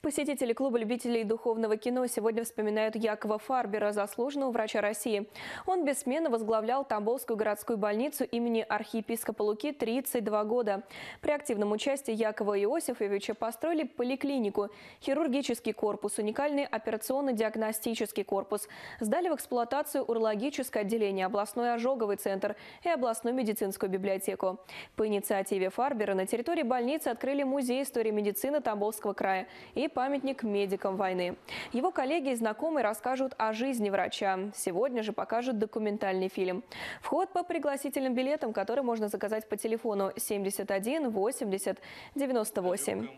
Посетители клуба любителей духовного кино сегодня вспоминают Якова Фарбера, заслуженного врача России. Он бессменно возглавлял Тамбовскую городскую больницу имени архиепископа Луки 32 года. При активном участии Якова Иосифовича построили поликлинику, хирургический корпус, уникальный операционно-диагностический корпус. Сдали в эксплуатацию урологическое отделение, областной ожоговый центр и областную медицинскую библиотеку. По инициативе Фарбера на территории больницы открыли музей истории медицины Тамбовского края и памятник медикам войны. Его коллеги и знакомые расскажут о жизни врача. Сегодня же покажут документальный фильм. Вход по пригласительным билетам, который можно заказать по телефону 71 80 98.